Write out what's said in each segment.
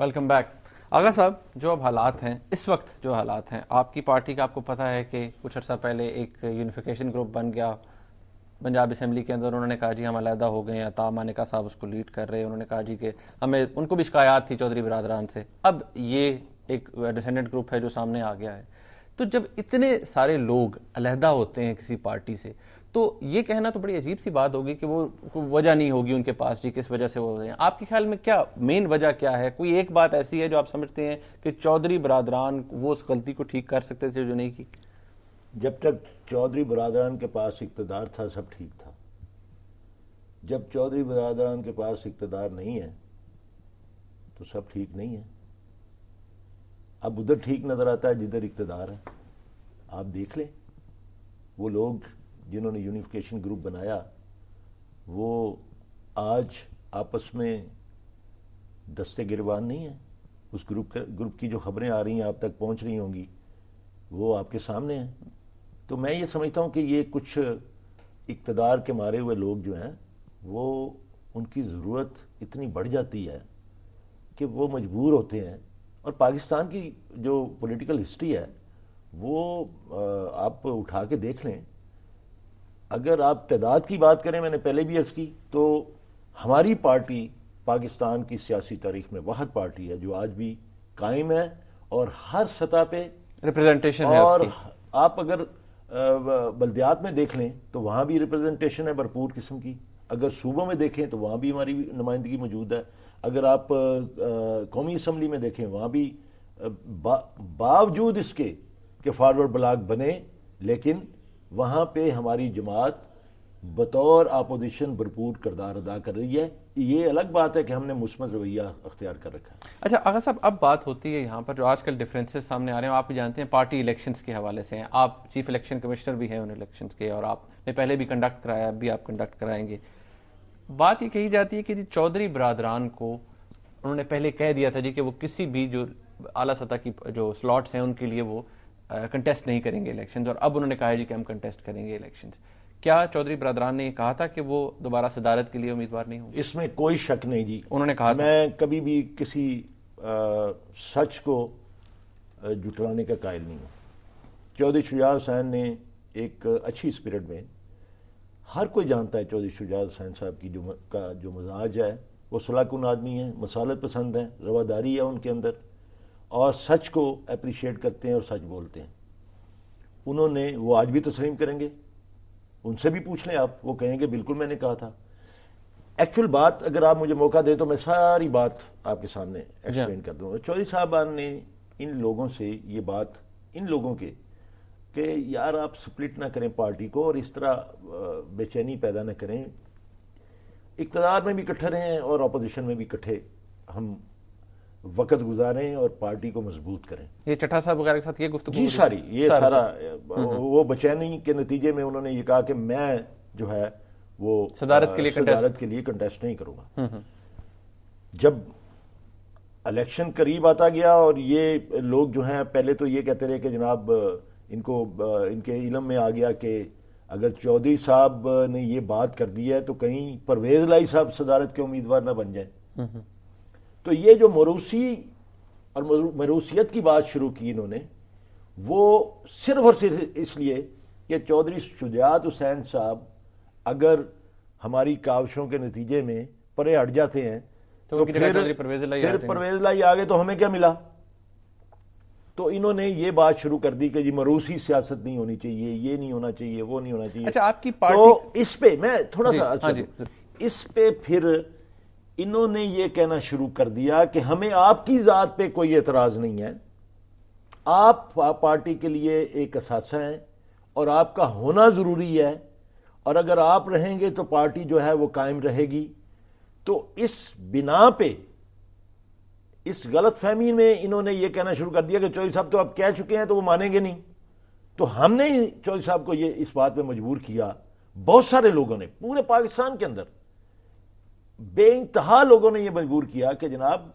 Welcome back आगा साहब जो अब हालात हैं इस वक्त जो हालात हैं आपकी पार्टी का आपको पता है कि कुछ अर्सा पहले एक यूनिफिकेशन ग्रुप बन गया पंजाब असम्बली के अंदर उन्होंने कहा जी हम अलहदा हो गए हैं अता मानिका साहब उसको लीड कर रहे हैं उन्होंने कहा जी कि हमें उनको भी शिकायत थी चौधरी बरदरान से अब ये एक डिसेंडेंट ग्रुप है जो सामने आ गया है तो जब इतने सारे लोग अलहदा होते हैं किसी पार्टी से तो ये कहना तो बड़ी अजीब सी बात होगी कि वो वजह नहीं होगी उनके पास जी किस वजह से वो हो रहे हैं आपके ख्याल में क्या मेन वजह क्या है कोई एक बात ऐसी है जो आप समझते हैं कि चौधरी बरदरान वो उस गलती को ठीक कर सकते थे जो नहीं की जब तक चौधरी बरदरान के पास इकतदार था सब ठीक था जब चौधरी बरदरान के पास इकतदार नहीं है तो सब ठीक नहीं है अब उधर ठीक नज़र आता है जिधर इकतदार है आप देख लें वो लोग जिन्होंने यूनिफिकेशन ग्रुप बनाया वो आज आपस में दस्ते गिरबान नहीं है उस ग्रुप का ग्रुप की जो खबरें आ रही हैं आप तक पहुंच रही होंगी वो आपके सामने हैं तो मैं ये समझता हूँ कि ये कुछ इकतदार के मारे हुए लोग जो हैं वो उनकी ज़रूरत इतनी बढ़ जाती है कि वो मजबूर होते हैं और पाकिस्तान की जो पॉलिटिकल हिस्ट्री है वो आप उठा के देख लें अगर आप तदाद की बात करें मैंने पहले भी अर्ज़ की तो हमारी पार्टी पाकिस्तान की सियासी तारीख में वह पार्टी है जो आज भी कायम है और हर सतह पे रिप्रेजेंटेशन है और आप अगर बल्दियात में देख लें तो वहाँ भी रिप्रेजेंटेशन है भरपूर किस्म की अगर सूबों में देखें तो वहाँ भी हमारी नुमाइंदगी मौजूद है अगर आप कौमी असम्बली में देखें वहाँ भी बा, बावजूद इसके कि फारवर्ड ब्लाक बने लेकिन वहाँ पे हमारी जमात बतौर अपोजिशन भरपूर करदार अदा कर रही है ये अलग बात है कि हमने मुस्मत रवैया अख्तियार कर रखा है अच्छा अगर साहब अब बात होती है यहाँ पर जो आजकल डिफरेंसेस सामने आ रहे हैं आप जानते हैं पार्टी इलेक्शंस के हवाले से हैं आप चीफ इलेक्शन कमिश्नर भी हैं उन इलेक्शंस के और आपने पहले भी कंडक्ट कराया अब भी आप कंडक्ट कराएंगे बात ये कही जाती है कि जी चौधरी बरदरान को उन्होंने पहले कह दिया था जी कि वो किसी भी जो आला सतह की जो स्लॉट्स हैं उनके लिए वो कंटेस्ट नहीं करेंगे इलेक्शंस और अब उन्होंने कहा है जी कि हम कंटेस्ट करेंगे इलेक्शंस क्या चौधरी बरदरान ने कहा था कि वो दोबारा सदारत के लिए उम्मीदवार नहीं होंगे इसमें कोई शक नहीं जी उन्होंने कहा मैं कभी भी किसी आ, सच को जुटलाने का कायल नहीं हूँ चौधरी शुजा हुसैन ने एक अच्छी स्पिरिट में हर कोई जानता है चौधरी शुजात हुसैन साहब की जो का जो मजाज है वो सलाकुन आदमी है मसालत पसंद हैं रवादारी है उनके अंदर और सच को अप्रिशिएट करते हैं और सच बोलते हैं उन्होंने वो आज भी तस्लीम करेंगे उनसे भी पूछ लें आप वो कहेंगे बिल्कुल मैंने कहा था एक्चुअल बात अगर आप मुझे मौका दें तो मैं सारी बात आपके सामने एक्सप्लेन हाँ। कर दूँगा चौधरी साहबान ने इन लोगों से ये बात इन लोगों के कि यार आप स्प्लिट ना करें पार्टी को और इस तरह बेचैनी पैदा ना करें इकतदार में भी इकट्ठे रहें और अपोजिशन में भी इकट्ठे हम वक़्त गुजारें और पार्टी को मजबूत करें ये चटा साहब वगैरह के साथ ये गुफ्तु जी सारी ये सारा, सारा हम्म, हम्म। वो बेचैनी के नतीजे में उन्होंने ये कहा कि मैं जो है वो सदारत के लिए सदारत के लिए कंटेस्ट नहीं करूँगा हम्म, जब इलेक्शन करीब आता गया और ये लोग जो हैं पहले तो ये कहते रहे कि जनाब इनको इनके इलम में आ गया कि अगर चौधरी साहब ने ये बात कर दी है तो कहीं परवेज लाई साहब सदारत के उम्मीदवार ना बन जाए तो ये जो मरूसी और मरूसीत की बात शुरू की इन्होंने वो सिर्फ और सिर्फ इसलिए कि चौधरी शुजात हुसैन साहब अगर हमारी काविशों के नतीजे में परे हट जाते हैं तो, तो फिर परवेज लाई आ गए तो हमें क्या मिला तो इन्होंने ये बात शुरू कर दी कि जी मरूसी सियासत नहीं होनी चाहिए ये नहीं होना चाहिए वो नहीं होना चाहिए अच्छा आपकी तो पार्टी तो इस पे मैं थोड़ा सा हाँ अच्छा इस पे फिर इन्होंने ये कहना शुरू कर दिया कि हमें आपकी ज़ात पे कोई एतराज़ नहीं है आप पार्टी के लिए एक असासा हैं और आपका होना ज़रूरी है और अगर आप रहेंगे तो पार्टी जो है वो कायम रहेगी तो इस बिना पे इस गलत फहमी में इन्होंने ये कहना शुरू कर दिया कि चौधरी साहब तो आप कह चुके हैं तो वो मानेंगे नहीं तो हमने ही चौधरी साहब को ये इस बात पे मजबूर किया बहुत सारे लोगों ने पूरे पाकिस्तान के अंदर इंतहा लोगों ने यह मजबूर किया कि जनाब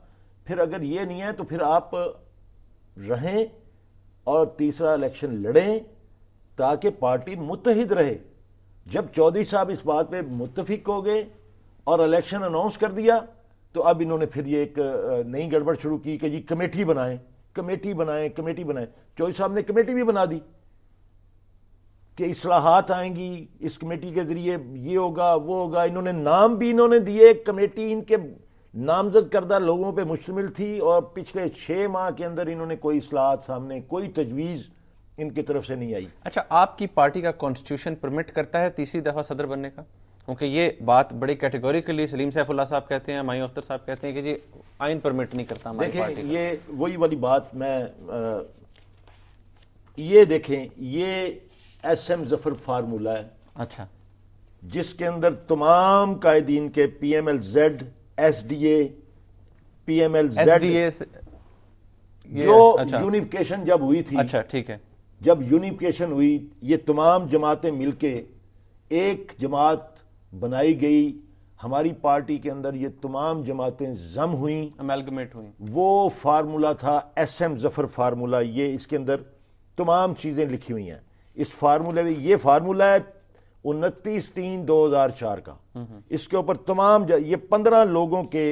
फिर अगर ये नहीं है तो फिर आप रहें और तीसरा इलेक्शन लड़ें ताकि पार्टी मुतहद रहे जब चौधरी साहब इस बात पे मुतफिक हो गए और इलेक्शन अनाउंस कर दिया तो अब इन्होंने फिर ये एक नई गड़बड़ शुरू की कि जी कमेटी बनाएं कमेटी बनाएं कमेटी बनाएं चौधरी साहब ने कमेटी भी बना दी कि असलाहत आएंगी इस कमेटी के ज़रिए ये होगा वो होगा इन्होंने नाम भी इन्होंने दिए कमेटी इनके नामजद करदा लोगों पे मुश्तमिल थी और पिछले छः माह के अंदर इन्होंने कोई असलाहत सामने कोई तजवीज़ इनकी तरफ से नहीं आई अच्छा आपकी पार्टी का कॉन्स्टिट्यूशन परमिट करता है तीसरी दफ़ा सदर बनने का क्योंकि ये बात बड़ी कैटेगोरिकली सलीम सैफुल्ला साहब कहते हैं माई अख्तर साहब कहते हैं कि जी आइन परमिट नहीं करता हमारी ये वही वाली बात मैं आ, ये देखें ये एस एम जफर फार्मूला है अच्छा जिसके अंदर तमाम कायदीन के P M L Z S D A P M L Z जो अच्छा। यूनिफिकेशन जब हुई थी अच्छा ठीक है जब यूनिफिकेशन हुई ये तमाम जमातें मिलके एक जमात बनाई गई हमारी पार्टी के अंदर ये तमाम जमातें जम हुई अमेलगमेट हुई वो फार्मूला था एस एम जफर फार्मूला ये इसके अंदर तमाम चीज़ें लिखी हुई हैं इस फार्मूले में ये फार्मूला है उनतीस तीन दो हज़ार चार का इसके ऊपर तमाम ये पंद्रह लोगों के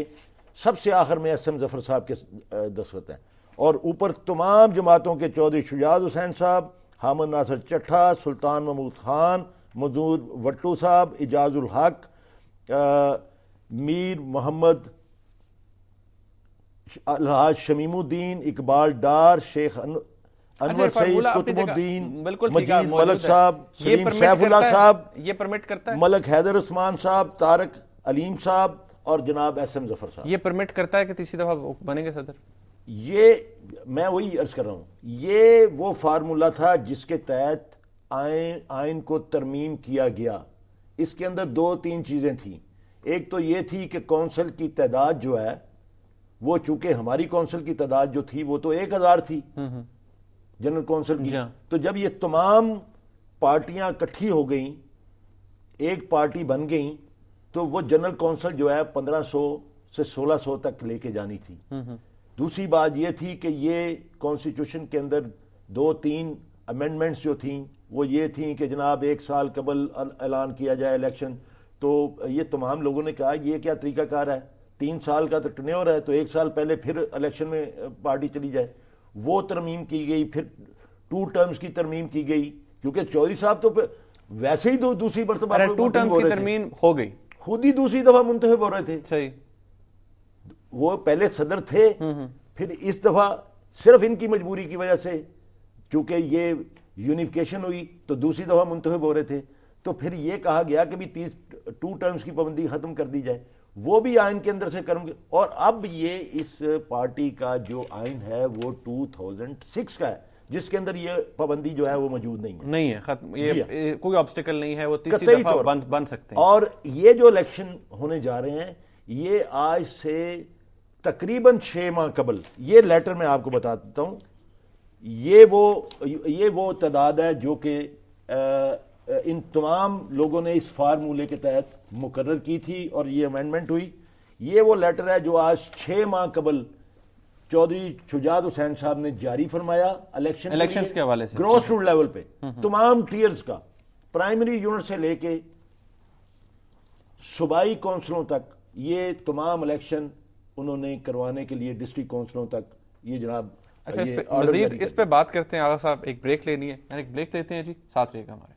सबसे आखिर में एस एम जफर साहब के दस्खत हैं और ऊपर तमाम जमातों के चौधरी शुजात हुसैन साहब हामद नासर चट्ठा सुल्तान महमूद खान मजूर वट्टू साहब एजाजुल हक मीर मोहम्मद अलहाज शमीमुद्दीन इकबाल डार शेख अच्छा, अनवर सईद कुतुबुद्दीन मजीद मलक साहब सलीम सैफुल्ला साहब ये परमिट करता है मलक हैदर उस्मान साहब तारक अलीम साहब और जनाब एस एम जफर साहब ये परमिट करता है कि तीसरी दफा बनेंगे सदर ये मैं वही अर्ज कर रहा हूँ ये वो फार्मूला था जिसके तहत आयन आयन को तरमीम किया गया इसके अंदर दो तीन चीज़ें थीं एक तो ये थी कि कौंसल की तादाद जो है वो चूंकि हमारी कौंसिल की तादाद जो थी वो तो एक हजार थी हम्म, हम्म। जनरल कौंसिल की हाँ। तो जब ये तमाम पार्टियां इकट्ठी हो गई एक पार्टी बन गई तो वो जनरल कौंसिल जो है पंद्रह सौ से सोलह सौ तक लेके जानी थी हम्म, दूसरी बात ये थी कि ये कॉन्स्टिट्यूशन के अंदर दो तीन अमेंडमेंट्स जो थी वो ये थी कि जनाब एक साल कबल ऐलान किया जाए इलेक्शन तो ये तमाम लोगों ने कहा ये क्या तरीकाकार है तीन साल का तो टनोर है तो एक साल पहले फिर इलेक्शन में पार्टी चली जाए वो तरमीम की गई फिर टू टर्म्स की तरमीम की गई क्योंकि चौधरी साहब तो वैसे ही दो दूसरी मरतबा टू टर्म्स की तरमीम हो गई खुद ही दूसरी दफा मुंतब हो रहे थे सही वो पहले सदर थे हम्म, हम्म। फिर इस दफा सिर्फ इनकी मजबूरी की वजह से चूंकि ये यूनिफिकेशन हुई तो दूसरी दफ़ा मुंतब हो रहे थे तो फिर ये कहा गया कि भी तीस टू टर्म्स की पाबंदी ख़त्म कर दी जाए वो भी आयन के अंदर से करूंगे और अब ये इस पार्टी का जो आइन है वो 2006 का है जिसके अंदर ये पाबंदी जो है वो मौजूद नहीं है नहीं है खत्म ये, हाँ। कोई ऑब्स्टिकल नहीं है वो तीसरी दफा बन, बन सकते हैं और ये जो इलेक्शन होने जा रहे हैं ये आज से तकरीबन छह माह कबल ये लेटर मैं आपको बता देता हूं ये वो ये वो तादाद है जो कि इन तमाम लोगों ने इस फार्मूले के तहत मुकर की थी और ये अमेंडमेंट हुई ये वो लेटर है जो आज छः माह कबल चौधरी शुजात हुसैन साहब ने जारी फरमाया इलेक्शन इलेक्शन के हवाले से ग्रॉस रूट लेवल पे हम्म, हम्म। तमाम टीयर्स का प्राइमरी यूनिट से लेके सूबाई कौंसलों तक ये तमाम इलेक्शन उन्होंने करवाने के लिए डिस्ट्रिक्ट कौंसलों तक ये जनाब अच्छा इस पे इस पे बात करते हैं आगा साहब एक ब्रेक लेनी है एक ब्रेक लेते हैं जी साथ रहिएगा हमारे